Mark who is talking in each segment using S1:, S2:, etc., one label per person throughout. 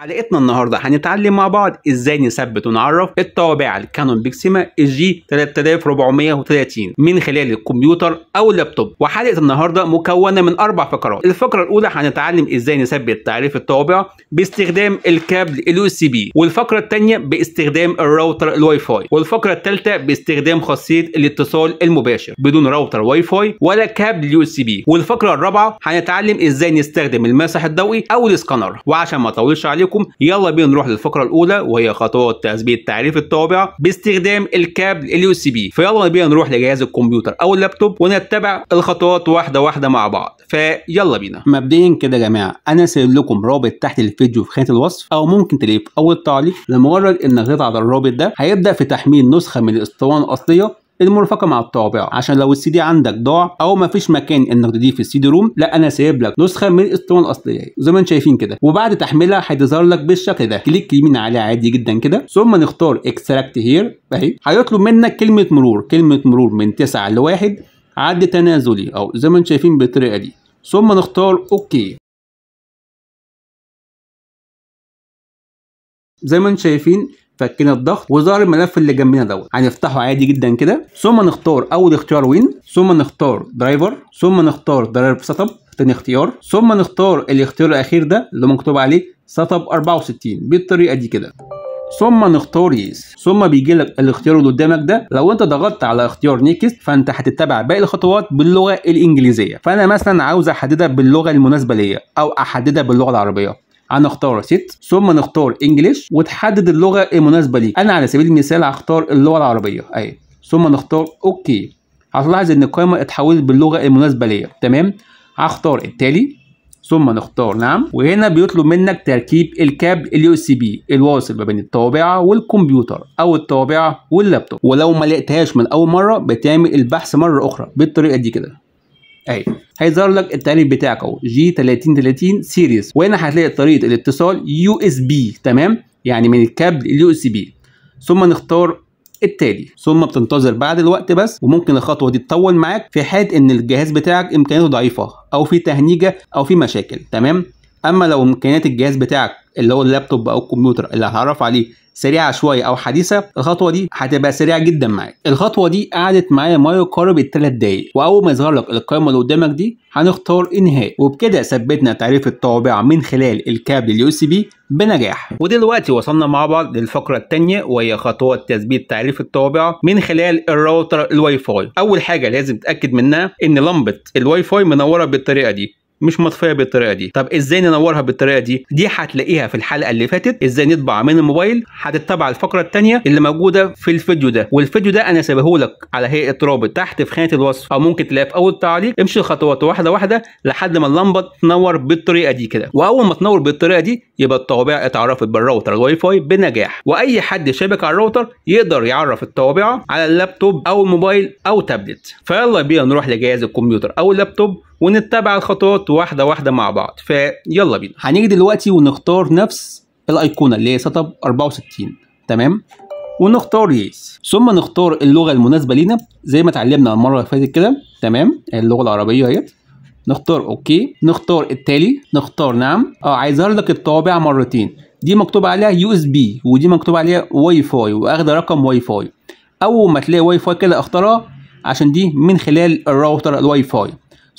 S1: حلقتنا النهارده هنتعلم مع بعض ازاي نثبت ونعرف الطوابع الكانون بيكسيما الجي 3430 من خلال الكمبيوتر او اللابتوب وحلقه النهارده مكونه من اربع فقرات الفقره الاولى هنتعلم ازاي نثبت تعريف الطوابع باستخدام الكابل اليو سي بي والفقره الثانيه باستخدام الراوتر الواي فاي والفقره الثالثه باستخدام خاصيه الاتصال المباشر بدون راوتر واي فاي ولا كابل يو سي بي والفقره الرابعه هنتعلم ازاي نستخدم المسح الضوئي او السكانر وعشان ما اطولش عليكم عليكم يلا بينا نروح للفقره الاولى وهي خطوات تثبيت تعريف الطابعه باستخدام الكابل اليو سي بي فيلا بينا نروح لجهاز الكمبيوتر او اللابتوب ونتبع الخطوات واحده واحده مع بعض فيلا بينا مبدئيا كده يا جماعه انا سايب لكم رابط تحت الفيديو في خانه الوصف او ممكن تلاقيه في اول التعليق لمجرد انك تضغط على الرابط ده هيبدا في تحميل نسخه من الاسطوانه الاصليه المرفقه مع الطابع عشان لو السي دي عندك ضاع او ما فيش مكان انك تضيف السي دي روم لا انا سايب لك نسخه من الاسطوانه الاصليه زي ما انتم شايفين كده وبعد تحميلها هيظهر لك بالشكل ده كليك يمين عليها عادي جدا كده ثم نختار اكستراكت هير اهي هيطلب منك كلمه مرور كلمه مرور من 9 ل 1 عد تنازلي او زي ما انتم شايفين بالطريقه دي ثم نختار اوكي زي ما انتم شايفين فكينا الضغط وظهر الملف اللي جنبنا دوت هنفتحه عادي جدا كده ثم نختار اول اختيار وين ثم نختار درايفر ثم نختار درايفر سيت اب تاني اختيار ثم نختار الاختيار الاخير ده اللي مكتوب عليه سيت اب 64 بالطريقه دي كده ثم نختار يس ثم بيجي لك الاختيار اللي قدامك ده لو انت ضغطت على اختيار نيكست فانت هتتبع باقي الخطوات باللغه الانجليزيه فانا مثلا عاوز احددها باللغه المناسبه ليا او احددها باللغه العربيه هنختار ست ثم نختار انجلش وتحدد اللغه المناسبه ليك انا على سبيل المثال هختار اللغه العربيه اهي ثم نختار اوكي هتلاحظ ان القائمه اتحولت باللغه المناسبه ليا تمام هختار التالي ثم نختار نعم وهنا بيطلب منك تركيب الكاب اليو اس بي الواصل ما بين الطوابعه والكمبيوتر او الطوابعه واللابتوب ولو ما لقيتهاش من اول مره بتعمل البحث مره اخرى بالطريقه دي كده اهي هيظهر لك التعريف بتاعك اهو جي 3030 سيريز وهنا هتلاقي طريقه الاتصال يو اس بي تمام يعني من الكابل اليو اس بي ثم نختار التالي ثم بتنتظر بعد الوقت بس وممكن الخطوه دي تطول معاك في حال ان الجهاز بتاعك امكانياته ضعيفه او في تهنيجه او في مشاكل تمام اما لو امكانيات الجهاز بتاعك اللي هو اللابتوب او الكمبيوتر اللي هعرف عليه سريعه شويه او حديثه الخطوه دي هتبقى سريعه جدا معاك الخطوه دي قعدت معايا ما يقارب الثلاث دقايق واول ما يظهر لك القائمه اللي قدامك دي هنختار انهاء وبكده ثبتنا تعريف الطوابع من خلال الكابل اليو سي بي بنجاح ودلوقتي وصلنا مع بعض للفقره الثانيه وهي خطوات تثبيت تعريف الطوابع من خلال الراوتر الواي فاي اول حاجه لازم تتاكد منها ان لمبه الواي فاي منوره بالطريقه دي مش مطفيه بالطريقه دي طب ازاي ننورها بالطريقه دي دي هتلاقيها في الحلقه اللي فاتت ازاي نطبع من الموبايل هتتبع الفقره الثانيه اللي موجوده في الفيديو ده والفيديو ده انا سابه لك على هيئه رابط تحت في خانه الوصف او ممكن تلاقيه في اول تعليق امشي الخطوات واحده واحده لحد ما اللمبه تنور بالطريقه دي كده واول ما تنور بالطريقه دي يبقى الطوابع اتعرفت بالراوتر الواي فاي بنجاح واي حد شابك على الراوتر يقدر يعرف الطوابع على اللابتوب او الموبايل او تابلت فيلا بينا نروح لجهاز الكمبيوتر او اللابتوب ونتبع الخطوات نحط واحده واحده مع بعض فيلا بينا هنيجي دلوقتي ونختار نفس الايقونه اللي هي سيت اب 64 تمام ونختار يس ثم نختار اللغه المناسبه لينا زي ما اتعلمنا المره اللي فاتت كده تمام اللغه العربيه اهي نختار اوكي نختار التالي نختار نعم اه عايز لك الطوابع مرتين دي مكتوب عليها يو اس بي ودي مكتوب عليها واي فاي واخده رقم واي فاي اول ما تلاقي واي فاي كده اختارها عشان دي من خلال الراوتر الواي فاي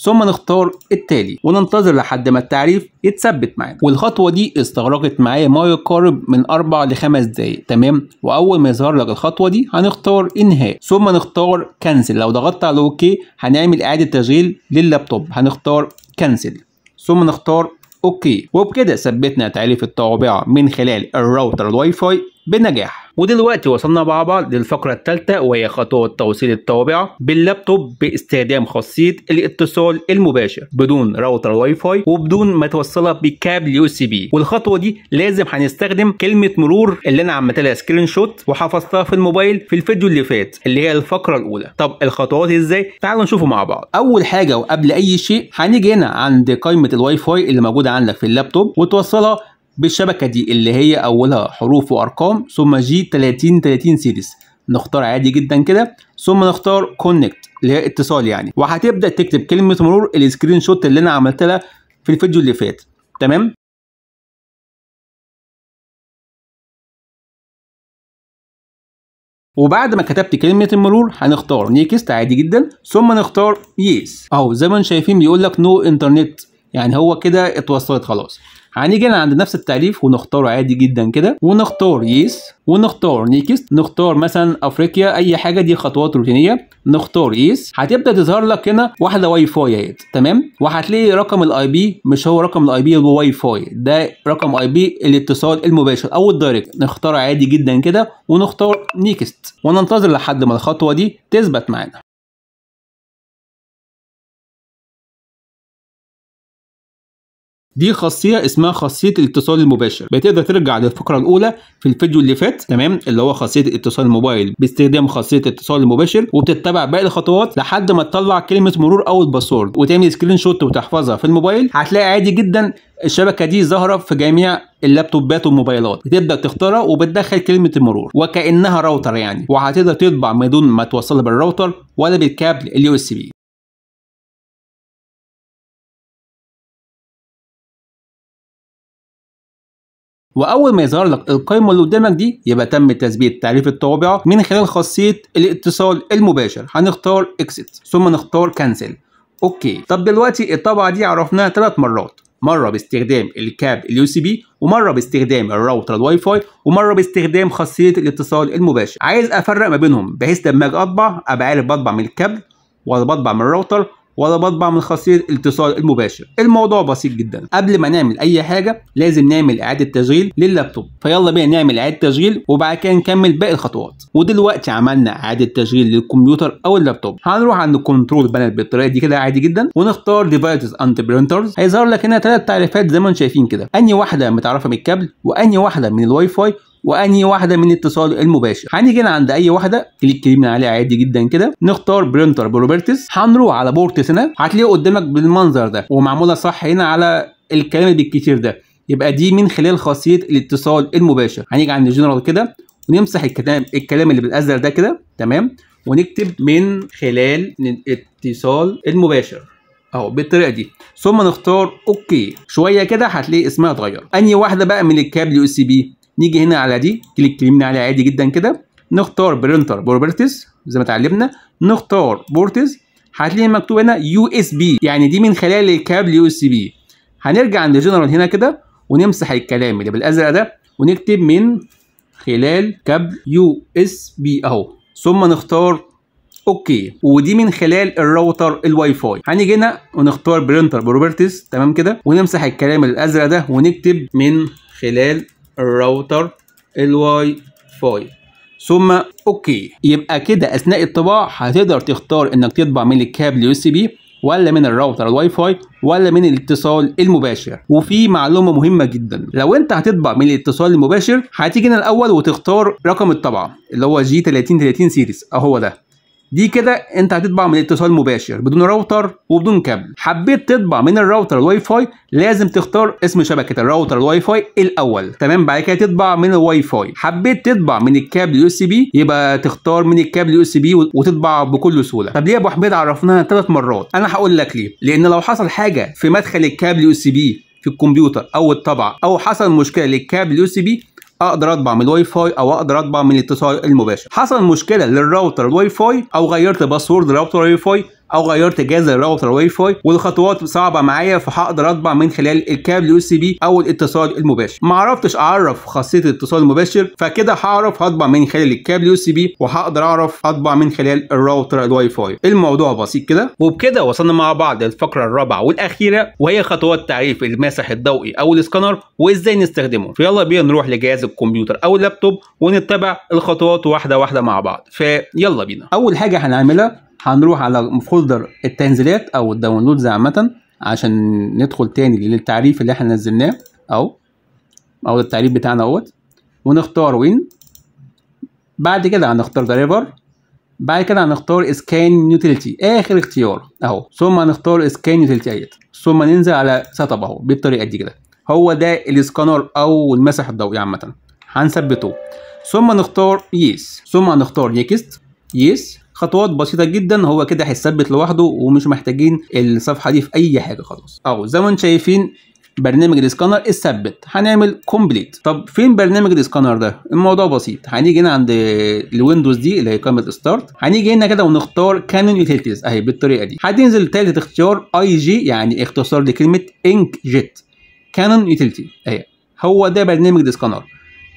S1: ثم نختار التالي وننتظر لحد ما التعريف يتثبت معانا والخطوه دي استغرقت معايا ما يقارب من 4 ل 5 دقائق تمام واول ما يظهر لك الخطوه دي هنختار انهاء ثم نختار كنسل لو ضغطت على اوكي هنعمل اعاده تشغيل لللابتوب هنختار كنسل ثم نختار اوكي وبكده ثبتنا تعريف الطابعه من خلال الراوتر الواي فاي بنجاح ودلوقتي وصلنا مع بعض للفقرة الثالثة وهي خطوة توصيل الطوابع باللابتوب باستخدام خاصية الاتصال المباشر بدون راوتر واي فاي وبدون ما توصلها بكابل يو سي بي والخطوة دي لازم هنستخدم كلمة مرور اللي أنا عملت لها سكرين شوت وحفظتها في الموبايل في الفيديو اللي فات اللي هي الفقرة الأولى طب الخطوات إزاي؟ تعالوا نشوفه مع بعض أول حاجة وقبل أي شيء هنيجي هنا عند قائمة الواي فاي اللي موجودة عندك في اللابتوب وتوصلها بالشبكة دي اللي هي أولها حروف وأرقام ثم جي 30 30 سيريز نختار عادي جدا كده ثم نختار كونكت اللي هي اتصال يعني وهتبدا تكتب كلمه مرور السكرين شوت اللي انا عملت لها في الفيديو اللي فات تمام وبعد ما كتبت كلمة المرور هنختار نيكست عادي جدا ثم نختار يس اهو زي ما انتم شايفين بيقول لك نو انترنت يعني هو كده اتوصلت خلاص هنيجي هنا عند نفس التعريف ونختاره عادي جدا كده ونختار يس ونختار نيكست نختار مثلا افريقيا اي حاجه دي خطوات روتينيه نختار يس هتبدا تظهر لك هنا واحده واي فاي تمام وهتلاقي رقم الاي بي مش هو رقم الاي بي الواي فاي ده رقم اي بي الاتصال المباشر او الدايركت نختار عادي جدا كده ونختار نيكست وننتظر لحد ما الخطوه دي تثبت معانا دي خاصيه اسمها خاصيه الاتصال المباشر بتقدر ترجع للفقره الاولى في الفيديو اللي فات تمام اللي هو خاصيه اتصال الموبايل باستخدام خاصيه الاتصال المباشر وبتتبع باقي الخطوات لحد ما تطلع كلمه مرور او الباسورد وتعمل سكرين شوت وتحفظها في الموبايل هتلاقي عادي جدا الشبكه دي ظاهره في جميع اللابتوبات والموبايلات بتبدا تختارها وبتدخل كلمه المرور وكانها راوتر يعني وهتقدر تطبع بدون ما توصلها بالراوتر ولا بالكابل اليو اس بي واول ما يظهر لك القائمه اللي قدامك دي يبقى تم تثبيت تعريف الطوابع من خلال خاصيه الاتصال المباشر هنختار اكسيت ثم نختار كانسل اوكي طب دلوقتي الطابعه دي عرفناها ثلاث مرات مره باستخدام الكاب اليو سي بي ومره باستخدام الراوتر الواي فاي ومره باستخدام خاصيه الاتصال المباشر عايز افرق ما بينهم بحيث لما اجي اطبع ابقى عارف بطبع من الكابل ولا بطبع من الراوتر ولا بطبع من خاصيه الاتصال المباشر الموضوع بسيط جدا قبل ما نعمل اي حاجه لازم نعمل اعاده تشغيل لللابتوب فيلا بينا نعمل اعاده تشغيل وبعد كده نكمل باقي الخطوات ودلوقتي عملنا اعاده تشغيل للكمبيوتر او اللابتوب هنروح عند الكنترول بانل بالطريقه دي كده عادي جدا ونختار ديفايسز اند برينترز هيظهر لك هنا ثلاث تعريفات زي ما انتم شايفين كده انهي واحده متعرفه من الكابل وانهي واحده من الواي فاي وانهي واحده من الاتصال المباشر هنيجي هنا عند اي واحده كليك يمين عليها عادي جدا كده نختار برينتر بروبرتس هنروح على بورتس هنا هتلاقيه قدامك بالمنظر ده ومعموله صح هنا على الكلام بالكتير ده يبقى دي من خلال خاصيه الاتصال المباشر هنيجي عند جنرال كده ونمسح الكلام الكلام اللي بالازرق ده كده تمام ونكتب من خلال الاتصال المباشر اهو بالطريقه دي ثم نختار اوكي شويه كده هتلاقي اسمها اتغير اني واحده بقى من الكابل يو اس بي نيجي هنا على دي كليك يمين عليها عادي جدا كده نختار برينتر بروبرتيز زي ما اتعلمنا نختار بورتز هتلاقي مكتوب هنا يو اس بي يعني دي من خلال الكابل يو اس بي هنرجع عند جنرال هنا كده ونمسح الكلام اللي بالازرق ده ونكتب من خلال كابل يو اس بي اهو ثم نختار اوكي ودي من خلال الراوتر الواي فاي هنيجي هنا ونختار برينتر بروبرتيز تمام كده ونمسح الكلام الازرق ده ونكتب من خلال الراوتر الواي فاي ثم اوكي يبقى كده اثناء الطباع هتقدر تختار انك تطبع من الكابل يو اس بي ولا من الراوتر الواي فاي ولا من الاتصال المباشر وفي معلومه مهمه جدا لو انت هتطبع من الاتصال المباشر هتيجي هنا الاول وتختار رقم الطبعه اللي هو جي 3030 سيريز اهو ده دي كده انت هتطبع من اتصال مباشر بدون راوتر وبدون كابل حبيت تطبع من الراوتر الواي فاي لازم تختار اسم شبكه الراوتر الواي فاي الاول تمام بعد كده تطبع من الواي فاي حبيت تطبع من الكابل يو اس بي يبقى تختار من الكابل يو اس بي وتطبع بكل سهوله طب ليه يا ابو حميد عرفناها ثلاث مرات انا هقول لك ليه لان لو حصل حاجه في مدخل الكابل يو اس بي في الكمبيوتر او الطبعه او حصل مشكله للكابل يو اس بي اقدر اطبع من الواي فاي او اقدر اطبع من الاتصال المباشر حصل مشكله للراوتر الواي فاي او غيرت باسورد راوتر الواي فاي او غيرت جهاز الراوتر الواي فاي والخطوات صعبه معايا فهقدر اطبع من خلال الكابل يو سي بي او الاتصال المباشر ما عرفتش اعرف خاصيه الاتصال المباشر فكده هعرف اطبع من خلال الكابل يو سي بي وهقدر اعرف اطبع من خلال الراوتر الواي فاي الموضوع بسيط كده وبكده وصلنا مع بعض للفقره الرابعه والاخيره وهي خطوات تعريف المسح الضوئي او السكانر وازاي نستخدمه فيلا بينا نروح لجهاز الكمبيوتر او اللابتوب ونتبع الخطوات واحده واحده مع بعض فيلا بينا اول حاجه هنعملها هنروح على فولدر التنزيلات او الداونلودز عامه عشان ندخل تاني للتعريف اللي احنا نزلناه اهو او التعريف بتاعنا اهوت ونختار وين بعد كده هنختار دريفر بعد كده هنختار سكان يوتيليتي اخر اختيار اهو ثم هنختار سكان يوتيليتي ايت ثم ننزل على سيت اب اهو بالطريقه دي كده هو ده الاسكانر او المسح الضوئي عامه هنثبته ثم نختار يس ثم هنختار نيكست يس خطوات بسيطه جدا هو كده هيثبت لوحده ومش محتاجين الصفحه دي في اي حاجه خالص اهو زي ما انتم شايفين برنامج الاسكانر اتثبت هنعمل كومبليت طب فين برنامج الاسكانر ده الموضوع بسيط هنيجي هنا عند الويندوز دي اللي هي قائمه ستارت هنيجي هنا كده ونختار كانون يوتيلتيز اهي بالطريقه دي هتنزل ثالث اختيار اي جي يعني اختصار لكلمه انك جيت كانون يوتيلتي اهي هو ده برنامج الاسكانر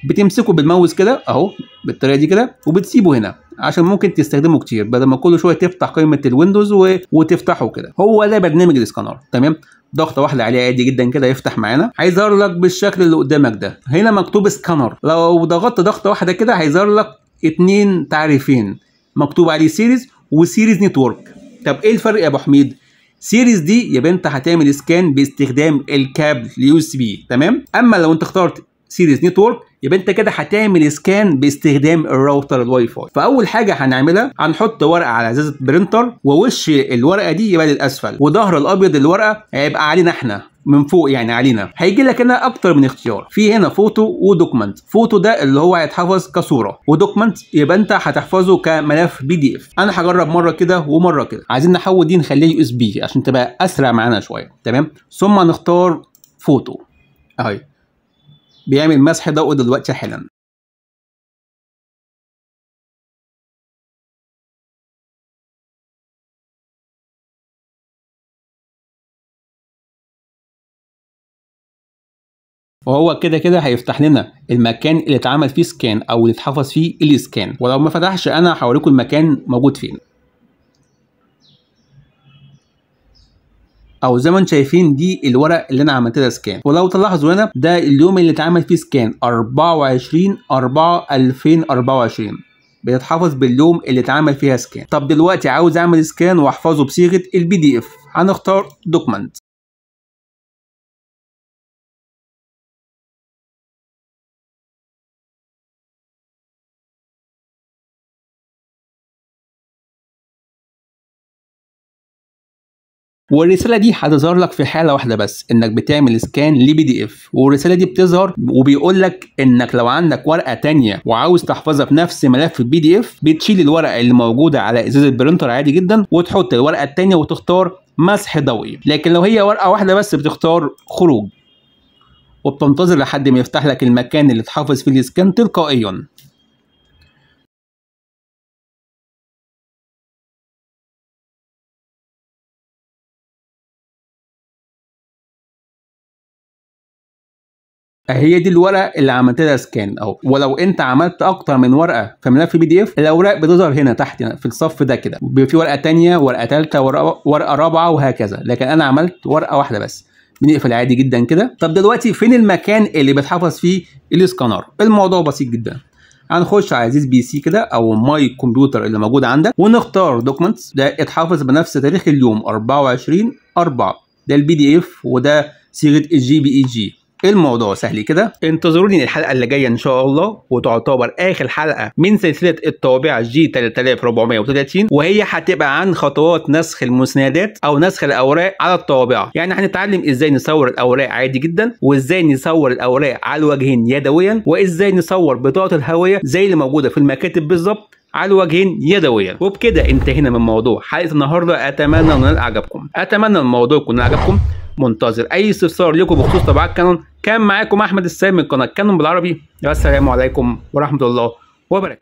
S1: بتمسكه بالماوس كده اهو بالطريقه دي كده وبتسيبه هنا عشان ممكن تستخدمه كتير بدل ما كل شويه تفتح قائمه الويندوز و... وتفتحه كده هو ده برنامج الاسكانر تمام ضغطه واحده عليه عادي جدا كده يفتح معانا هيظهر لك بالشكل اللي قدامك ده هنا مكتوب اسكانر لو ضغطت ضغطه واحده كده هيظهر لك اتنين تعريفين مكتوب عليه سيريز وسيريز نتورك طب ايه الفرق يا ابو حميد سيريز دي يبقى انت هتعمل سكان باستخدام الكابل اليو اس بي تمام اما لو انت اخترت سيريز نتورك يبقى انت كده هتعمل سكان باستخدام الراوتر الواي فاي فاول حاجه هنعملها هنحط ورقه على ازازه برينتر ووش الورقه دي يبقى للاسفل وظهر الابيض الورقه هيبقى علينا احنا من فوق يعني علينا هيجي لك هنا اكتر من اختيار في هنا فوتو ودوكمنت فوتو ده اللي هو هيتحفظ كصوره ودوكمنت يبقى انت هتحفظه كملف بي دي اف انا هجرب مره كده ومره كده عايزين نحول دي نخليها يو اس بي عشان تبقى اسرع معانا شويه تمام ثم نختار فوتو اهي بيعمل مسح ضوء دلوقتي حالا وهو كده كده هيفتح لنا المكان اللي اتعمل فيه سكان او اللي اتحفظ فيه السكان ولو ما فتحش انا هوريكم المكان موجود فين او زي ما انتم شايفين دي الورق اللي انا عملت لها سكان ولو تلاحظوا هنا ده اليوم اللي اتعمل فيه سكان 24 4 2024 بيتحفظ باليوم اللي اتعمل فيها سكان طب دلوقتي عاوز اعمل سكان واحفظه بصيغه البي دي اف هنختار دوكمنت والرساله دي هتظهر لك في حاله واحده بس انك بتعمل سكان لبي دي اف والرساله دي بتظهر وبيقول لك انك لو عندك ورقه تانية وعاوز تحفظها في نفس ملف البي دي اف بتشيل الورقه اللي موجوده على ازاز البرنتر عادي جدا وتحط الورقه الثانيه وتختار مسح ضوئي لكن لو هي ورقه واحده بس بتختار خروج وبتنتظر لحد ما يفتح لك المكان اللي تحافظ فيه السكان تلقائيا هي دي الورقه اللي عملت لها سكان اهو ولو انت عملت اكتر من ورقه في ملف بي دي اف الاوراق بتظهر هنا تحت هنا يعني في الصف ده كده في ورقه ثانيه ورقه ثالثه ورقه, رابعه وهكذا لكن انا عملت ورقه واحده بس بنقفل عادي جدا كده طب دلوقتي فين المكان اللي بتحفظ فيه الاسكانر الموضوع بسيط جدا هنخش على عزيز بي سي كده او ماي كمبيوتر اللي موجود عندك ونختار دوكمنتس ده اتحفظ بنفس تاريخ اليوم 24 4 ده البي دي اف وده صيغه الجي بي اي جي الموضوع سهل كده انتظروني الحلقه اللي جايه ان شاء الله وتعتبر اخر حلقه من سلسله الطوابع جي 3430 وهي هتبقى عن خطوات نسخ المسندات او نسخ الاوراق على الطوابع يعني هنتعلم ازاي نصور الاوراق عادي جدا وازاي نصور الاوراق على الوجهين يدويا وازاي نصور بطاقه الهويه زي اللي موجوده في المكاتب بالظبط على الوجهين يدويا وبكده انتهينا من موضوع حلقه النهارده اتمنى ان عجبكم اتمنى الموضوع يكون عجبكم منتظر اي استفسار لكم بخصوص تبعات كانون كان معاكم احمد السيد من قناه كانون بالعربي والسلام عليكم ورحمه الله وبركاته